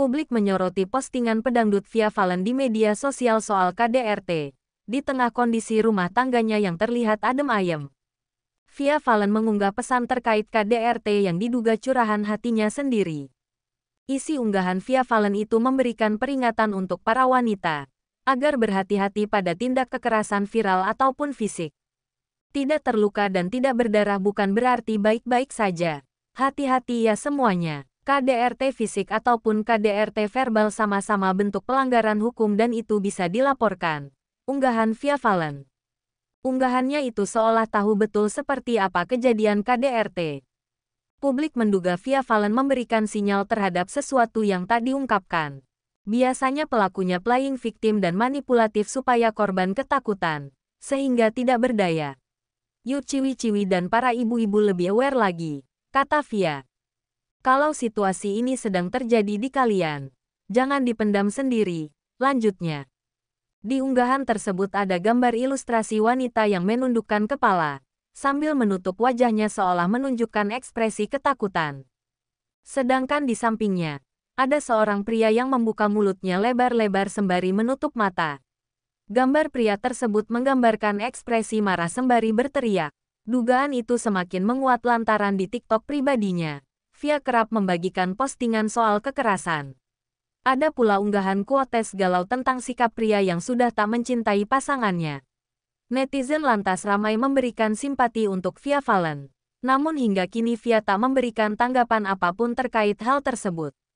publik menyoroti postingan pedangdut Via Valen di media sosial soal KDRT, di tengah kondisi rumah tangganya yang terlihat adem ayem. Via Valen mengunggah pesan terkait KDRT yang diduga curahan hatinya sendiri. Isi unggahan Via Valen itu memberikan peringatan untuk para wanita, agar berhati-hati pada tindak kekerasan viral ataupun fisik. Tidak terluka dan tidak berdarah bukan berarti baik-baik saja. Hati-hati ya semuanya. KDRT fisik ataupun KDRT verbal sama-sama bentuk pelanggaran hukum dan itu bisa dilaporkan. Unggahan via Valen. Unggahannya itu seolah tahu betul seperti apa kejadian KDRT. Publik menduga via Valen memberikan sinyal terhadap sesuatu yang tak diungkapkan. Biasanya pelakunya playing victim dan manipulatif supaya korban ketakutan, sehingga tidak berdaya. Yuk ciwi-ciwi dan para ibu-ibu lebih aware lagi, kata Fia. Kalau situasi ini sedang terjadi di kalian, jangan dipendam sendiri, lanjutnya. Di unggahan tersebut ada gambar ilustrasi wanita yang menundukkan kepala, sambil menutup wajahnya seolah menunjukkan ekspresi ketakutan. Sedangkan di sampingnya, ada seorang pria yang membuka mulutnya lebar-lebar sembari menutup mata. Gambar pria tersebut menggambarkan ekspresi marah sembari berteriak. Dugaan itu semakin menguat lantaran di TikTok pribadinya. Via kerap membagikan postingan soal kekerasan. Ada pula unggahan kuotes galau tentang sikap pria yang sudah tak mencintai pasangannya. Netizen lantas ramai memberikan simpati untuk Via Valen. Namun hingga kini Via tak memberikan tanggapan apapun terkait hal tersebut.